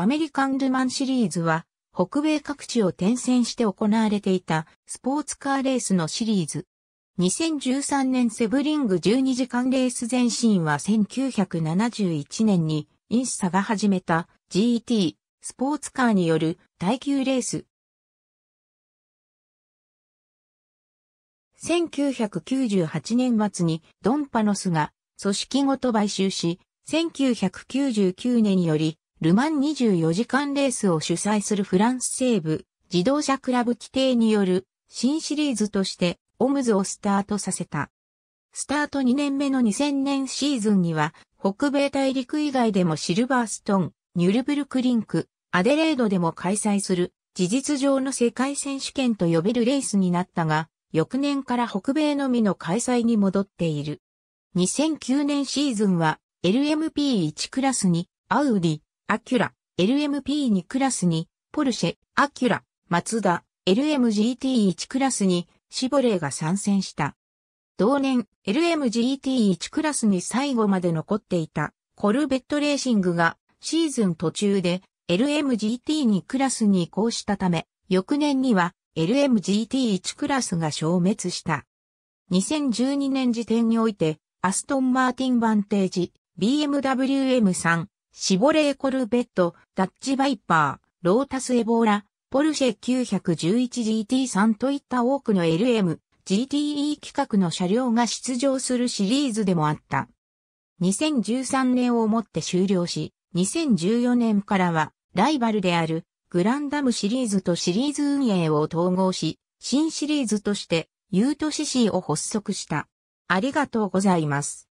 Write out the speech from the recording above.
アメリカンルマンシリーズは、北米各地を転戦して行われていたスポーツカーレースのシリーズ。2013年セブリング12時間レース前身は1971年にインスタが始めた GT スポーツカーによる耐久レース。1998年末にドンパノスが組織ごと買収し、1999年によりルマン24時間レースを主催するフランス西部自動車クラブ規定による新シリーズとしてオムズをスタートさせた。スタート2年目の2000年シーズンには北米大陸以外でもシルバーストン、ニュルブルクリンク、アデレードでも開催する事実上の世界選手権と呼べるレースになったが、翌年から北米のみの開催に戻っている。2009年シーズンは LMP1 クラスにアウディ、アキュラ、LMP2 クラスに、ポルシェ、アキュラ、マツダ、LMGT1 クラスに、シボレーが参戦した。同年、LMGT1 クラスに最後まで残っていた、コルベットレーシングが、シーズン途中で、LMGT2 クラスに移行したため、翌年には LMGT1 クラスが消滅した。2012年時点において、アストン・マーティン・バンテージ、BMW M3、シボレーコルベット、ダッチバイパー、ロータスエボーラ、ポルシェ 911GT3 といった多くの LM、GTE 規格の車両が出場するシリーズでもあった。2013年をもって終了し、2014年からはライバルであるグランダムシリーズとシリーズ運営を統合し、新シリーズとしてユートシシーを発足した。ありがとうございます。